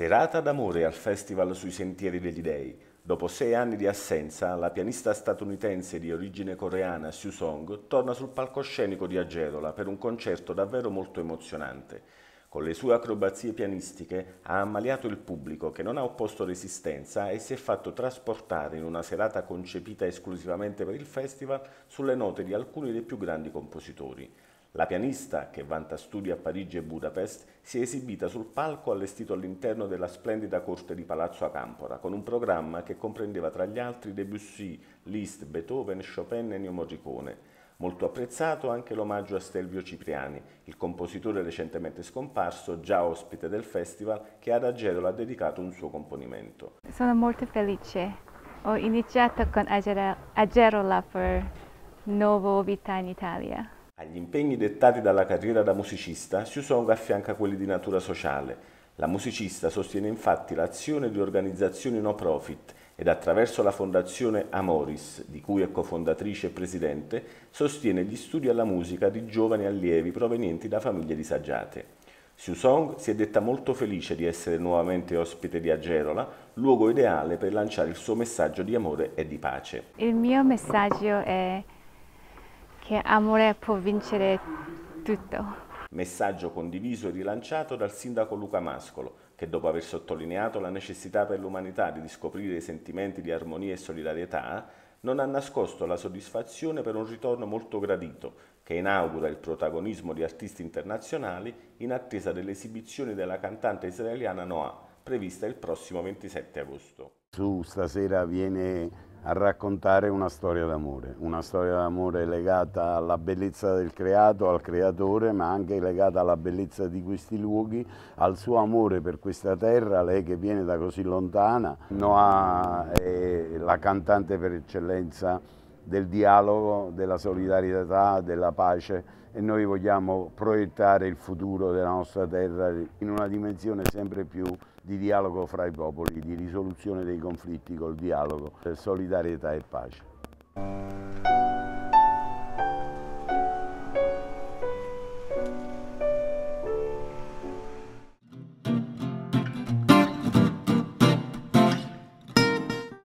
Serata d'amore al Festival sui sentieri degli dei. Dopo sei anni di assenza, la pianista statunitense di origine coreana Siu Song torna sul palcoscenico di Agerola per un concerto davvero molto emozionante. Con le sue acrobazie pianistiche ha ammaliato il pubblico che non ha opposto resistenza e si è fatto trasportare in una serata concepita esclusivamente per il festival sulle note di alcuni dei più grandi compositori. La pianista, che vanta studi a Parigi e Budapest, si è esibita sul palco allestito all'interno della splendida corte di Palazzo Acampora, con un programma che comprendeva tra gli altri Debussy, Liszt, Beethoven, Chopin e Ennio Morricone. Molto apprezzato anche l'omaggio a Stelvio Cipriani, il compositore recentemente scomparso, già ospite del festival, che ad Agerola ha dedicato un suo componimento. Sono molto felice. Ho iniziato con Agerola per Nuovo Vita in Italia. Agli impegni dettati dalla carriera da musicista si Siusong affianca quelli di natura sociale. La musicista sostiene infatti l'azione di organizzazioni no profit ed attraverso la fondazione Amoris, di cui è cofondatrice e presidente, sostiene gli studi alla musica di giovani allievi provenienti da famiglie disagiate. Siu Song si è detta molto felice di essere nuovamente ospite di Agerola, luogo ideale per lanciare il suo messaggio di amore e di pace. Il mio messaggio è che amore può vincere tutto. Messaggio condiviso e rilanciato dal sindaco Luca Mascolo, che dopo aver sottolineato la necessità per l'umanità di riscoprire i sentimenti di armonia e solidarietà, non ha nascosto la soddisfazione per un ritorno molto gradito, che inaugura il protagonismo di artisti internazionali in attesa delle esibizioni della cantante israeliana Noah, prevista il prossimo 27 agosto. Su stasera viene a raccontare una storia d'amore, una storia d'amore legata alla bellezza del creato, al creatore, ma anche legata alla bellezza di questi luoghi, al suo amore per questa terra, lei che viene da così lontana. Noah è la cantante per eccellenza del dialogo, della solidarietà, della pace e noi vogliamo proiettare il futuro della nostra terra in una dimensione sempre più di dialogo fra i popoli, di risoluzione dei conflitti col dialogo, eh, solidarietà e pace.